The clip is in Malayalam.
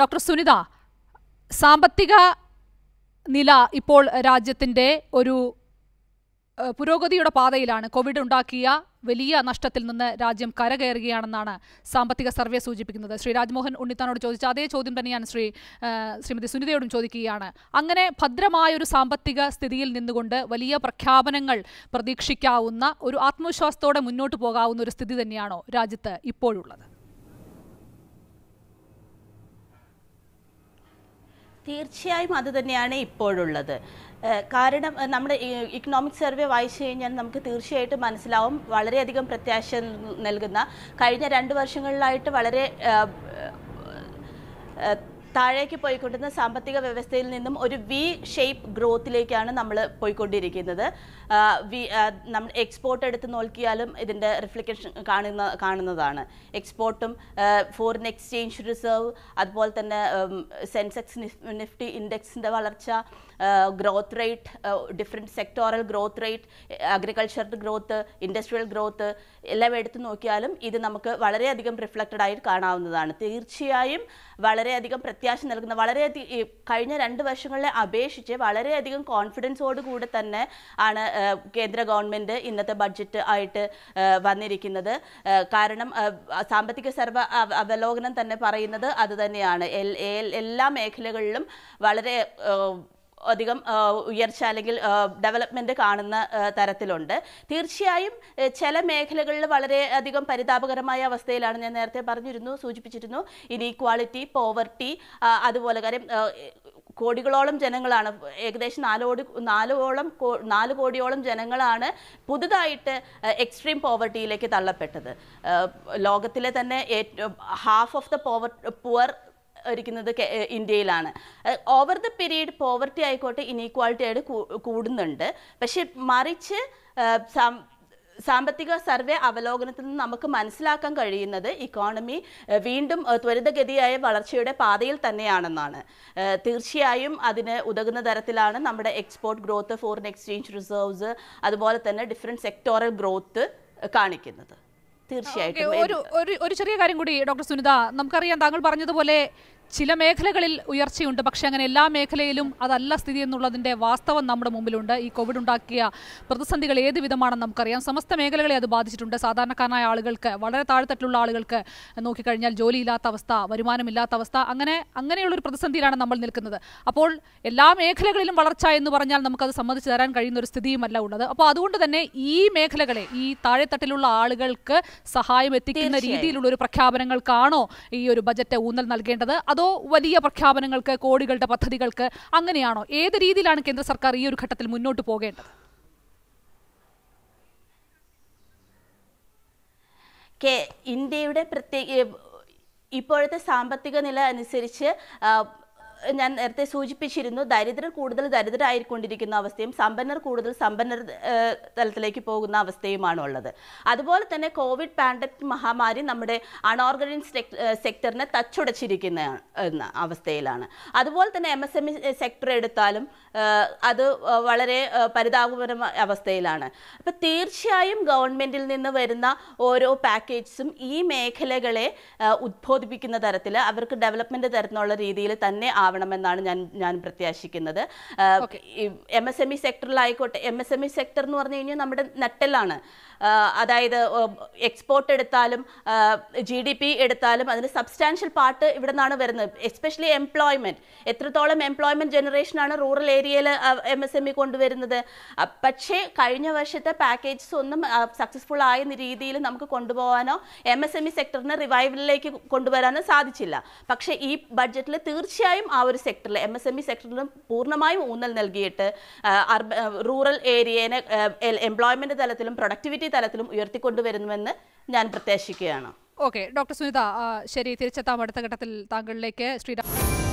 ഡോക്ടർ സുനിത സാമ്പത്തിക നില ഇപ്പോൾ രാജ്യത്തിൻ്റെ ഒരു പുരോഗതിയുടെ പാതയിലാണ് കോവിഡ് ഉണ്ടാക്കിയ വലിയ നഷ്ടത്തിൽ നിന്ന് രാജ്യം കരകയറുകയാണെന്നാണ് സാമ്പത്തിക സർവേ സൂചിപ്പിക്കുന്നത് ശ്രീ രാജ്മോഹൻ ഉണ്ണിത്താനോട് ചോദിച്ച അതേ ചോദ്യം തന്നെയാണ് ശ്രീ ശ്രീമതി സുനിതയോടും ചോദിക്കുകയാണ് അങ്ങനെ ഭദ്രമായൊരു സാമ്പത്തിക സ്ഥിതിയിൽ നിന്നുകൊണ്ട് വലിയ പ്രഖ്യാപനങ്ങൾ പ്രതീക്ഷിക്കാവുന്ന ഒരു ആത്മവിശ്വാസത്തോടെ മുന്നോട്ട് പോകാവുന്ന ഒരു സ്ഥിതി തന്നെയാണോ രാജ്യത്ത് ഇപ്പോഴുള്ളത് തീർച്ചയായും അത് തന്നെയാണ് ഇപ്പോഴുള്ളത് കാരണം നമ്മുടെ ഇക്കണോമിക് സർവേ വായിച്ചു കഴിഞ്ഞാൽ നമുക്ക് തീർച്ചയായിട്ടും മനസ്സിലാവും വളരെയധികം പ്രത്യാശ നൽകുന്ന കഴിഞ്ഞ രണ്ട് വർഷങ്ങളിലായിട്ട് വളരെ താഴേക്ക് പോയിക്കൊണ്ടിരുന്ന സാമ്പത്തിക വ്യവസ്ഥയിൽ നിന്നും ഒരു വി ഷേപ്പ് ഗ്രോത്തിലേക്കാണ് നമ്മൾ പോയിക്കൊണ്ടിരിക്കുന്നത് വി നമ്മൾ എക്സ്പോർട്ട് എടുത്ത് നോക്കിയാലും ഇതിൻ്റെ റിഫ്ലിക്കേഷൻ കാണുന്ന കാണുന്നതാണ് എക്സ്പോർട്ടും ഫോറിൻ എക്സ്ചേഞ്ച് റിസർവ് അതുപോലെ തന്നെ സെൻസെക്സ് നിഫ്റ്റി ഇൻഡെക്സിൻ്റെ വളർച്ച growth rate different sectoral growth rate agriculture growth industrial growth എല്ലാം എടുത്തു നോക്കിയാലും ഇത് നമുക്ക് വളരെയധികം റിഫ്ലക്റ്റഡ് ആയിട്ട് കാണാവുന്നതാണ് തീർച്ചയായും വളരെയധികം പ്രത്യേക പ്രത്യാശ നൽകുന്ന വളരെയധികം കഴിഞ്ഞ രണ്ട് വർഷങ്ങളെ അപേക്ഷിച്ച് വളരെയധികം കോൺഫിഡൻസോടുകൂടെ തന്നെ ആണ് കേന്ദ്ര ഗവൺമെൻറ് ഇന്നത്തെ ബഡ്ജറ്റ് ആയിട്ട് വന്നിരിക്കുന്നത് കാരണം സാമ്പത്തിക സർവ അവലോകനം തന്നെ പറയുന്നത് അതുതന്നെയാണ് എല്ലാ മേഖലകളിലും വളരെ അധികം ഉയർച്ച അല്ലെങ്കിൽ ഡെവലപ്മെൻറ്റ് കാണുന്ന തരത്തിലുണ്ട് തീർച്ചയായും ചില മേഖലകളിൽ വളരെ അധികം പരിതാപകരമായ അവസ്ഥയിലാണ് ഞാൻ നേരത്തെ പറഞ്ഞിരുന്നു സൂചിപ്പിച്ചിരുന്നു ഇനീക്വാളിറ്റി പോവർട്ടി അതുപോലെ കാര്യം കോടികളോളം ജനങ്ങളാണ് ഏകദേശം നാലോടി നാലോളം നാല് കോടിയോളം ജനങ്ങളാണ് പുതുതായിട്ട് എക്സ്ട്രീം പോവർട്ടിയിലേക്ക് തള്ളപ്പെട്ടത് ലോകത്തിലെ തന്നെ half of the power poor ഇരിക്കുന്നത് ഇന്ത്യയിലാണ് ഓവർ ദ പീരീഡ് പോവർട്ടി ആയിക്കോട്ടെ ഇനീക്വാളിറ്റി ആയിട്ട് കൂടുന്നുണ്ട് പക്ഷെ മറിച്ച് സാമ്പത്തിക സർവേ അവലോകനത്തിൽ നിന്ന് നമുക്ക് മനസ്സിലാക്കാൻ കഴിയുന്നത് ഇക്കോണമി വീണ്ടും ത്വരിതഗതിയായ വളർച്ചയുടെ പാതയിൽ തന്നെയാണെന്നാണ് തീർച്ചയായും അതിന് ഉതകുന്ന തരത്തിലാണ് നമ്മുടെ export growth foreign exchange reserves അതുപോലെ തന്നെ ഡിഫറെൻറ്റ് സെക്ടോറൽ ഗ്രോത്ത് കാണിക്കുന്നത് തീർച്ചയായിട്ടും ഒരു ഒരു ചെറിയ കാര്യം കൂടി ഡോക്ടർ സുനിത നമുക്കറിയാം താങ്കൾ പറഞ്ഞതുപോലെ ചില മേഖലകളിൽ ഉയർച്ചയുണ്ട് പക്ഷേ അങ്ങനെ എല്ലാ മേഖലയിലും അതല്ല സ്ഥിതി എന്നുള്ളതിൻ്റെ വാസ്തവം നമ്മുടെ മുമ്പിലുണ്ട് ഈ കോവിഡ് ഉണ്ടാക്കിയ പ്രതിസന്ധികൾ ഏത് വിധമാണെന്ന് നമുക്കറിയാം സമസ്ത മേഖലകളെ അത് ബാധിച്ചിട്ടുണ്ട് സാധാരണക്കാരനായ ആളുകൾക്ക് വളരെ താഴെത്തട്ടിലുള്ള ആളുകൾക്ക് നോക്കിക്കഴിഞ്ഞാൽ ജോലിയില്ലാത്ത അവസ്ഥ വരുമാനമില്ലാത്ത അവസ്ഥ അങ്ങനെ അങ്ങനെയുള്ളൊരു പ്രതിസന്ധിയിലാണ് നമ്മൾ നിൽക്കുന്നത് അപ്പോൾ എല്ലാ മേഖലകളിലും വളർച്ച എന്ന് പറഞ്ഞാൽ നമുക്കത് സമ്മതിച്ചു തരാൻ കഴിയുന്ന ഒരു സ്ഥിതിയുമല്ല ഉള്ളത് അപ്പോൾ അതുകൊണ്ട് തന്നെ ഈ മേഖലകളെ ഈ താഴെത്തട്ടിലുള്ള ആളുകൾക്ക് സഹായം എത്തിക്കുന്ന രീതിയിലുള്ള ഒരു പ്രഖ്യാപനങ്ങൾക്കാണോ ഈ ഒരു ബജറ്റ് ഊന്നൽ നൽകേണ്ടത് അതോ അതോ വലിയ പ്രഖ്യാപനങ്ങൾക്ക് കോടികളുടെ പദ്ധതികൾക്ക് അങ്ങനെയാണോ ഏത് രീതിയിലാണ് കേന്ദ്ര സർക്കാർ ഈ ഒരു ഘട്ടത്തിൽ മുന്നോട്ട് പോകേണ്ടത് ഇന്ത്യയുടെ പ്രത്യേക ഇപ്പോഴത്തെ സാമ്പത്തിക നില അനുസരിച്ച് ഞാൻ നേരത്തെ സൂചിപ്പിച്ചിരുന്നു ദരിദ്രർ കൂടുതൽ ദരിദ്രരായിക്കൊണ്ടിരിക്കുന്ന അവസ്ഥയും സമ്പന്നർ കൂടുതൽ സമ്പന്നർ തലത്തിലേക്ക് പോകുന്ന അവസ്ഥയുമാണ് ഉള്ളത് അതുപോലെ തന്നെ കോവിഡ് പാൻഡമിക് മഹാമാരി നമ്മുടെ അൺഓർഗനൈസ് സെക്ടറിനെ തച്ചുടച്ചിരിക്കുന്ന അവസ്ഥയിലാണ് അതുപോലെ തന്നെ M S M E sector എടുത്താലും അത് വളരെ പരിതാപകരമായ അവസ്ഥയിലാണ് അപ്പം തീർച്ചയായും ഗവൺമെൻറ്റിൽ നിന്ന് വരുന്ന ഓരോ പാക്കേജസും ഈ മേഖലകളെ ഉദ്ബോധിപ്പിക്കുന്ന തരത്തിൽ അവർക്ക് ഡെവലപ്മെൻറ്റ് തരുന്നുള്ള രീതിയിൽ തന്നെ ആവശ്യം ഉണ്ടാവണമെന്നാണ് ഞാൻ ഞാൻ പ്രത്യാശിക്കുന്നത് എം എസ് എം ഇ സെക്ടറിലായിക്കോട്ടെ M S M E sector എന്ന് പറഞ്ഞു കഴിഞ്ഞാൽ നമ്മുടെ നട്ടെല്ലാണ് അതായത് എക്സ്പോർട്ട് എടുത്താലും ജി ഡി പി എടുത്താലും അതിന് സബ്സ്റ്റാൻഷ്യൽ പാർട്ട് ഇവിടെ നിന്നാണ് വരുന്നത് എസ്പെഷ്യലി എംപ്ലോയ്മെൻറ്റ് എത്രത്തോളം എംപ്ലോയ്മെൻറ്റ് ജനറേഷനാണ് റൂറൽ ഏരിയയിൽ എം എസ് എം ഇ കൊണ്ടുവരുന്നത് പക്ഷേ കഴിഞ്ഞ വർഷത്തെ പാക്കേജസ് ഒന്നും സക്സസ്ഫുൾ ആയ രീതിയിൽ നമുക്ക് കൊണ്ടുപോകാനോ എം എസ് എം ഇ സെക്ടറിനെ റിവൈവലിലേക്ക് കൊണ്ടുവരാനോ സാധിച്ചില്ല പക്ഷേ ഈ ബഡ്ജറ്റിൽ തീർച്ചയായും ആ ഒരു സെക്ടറിൽ എം എസ് എം ഇ സെക്ടറിലും പൂർണ്ണമായും ഊന്നൽ നൽകിയിട്ട് റൂറൽ ഏരിയേനെ എംപ്ലോയ്മെൻറ്റ് തലത്തിലും പ്രൊഡക്ടിവിറ്റി തലത്തിലും ഉയർത്തിക്കൊണ്ടുവരുന്നുവെന്ന് ഞാൻ പ്രത്യാശിക്കുകയാണ് ഓക്കെ ഡോക്ടർ സുനിത ശരി തിരിച്ചെത്താം അടുത്ത ഘട്ടത്തിൽ താങ്കളിലേക്ക് ശ്രീരാം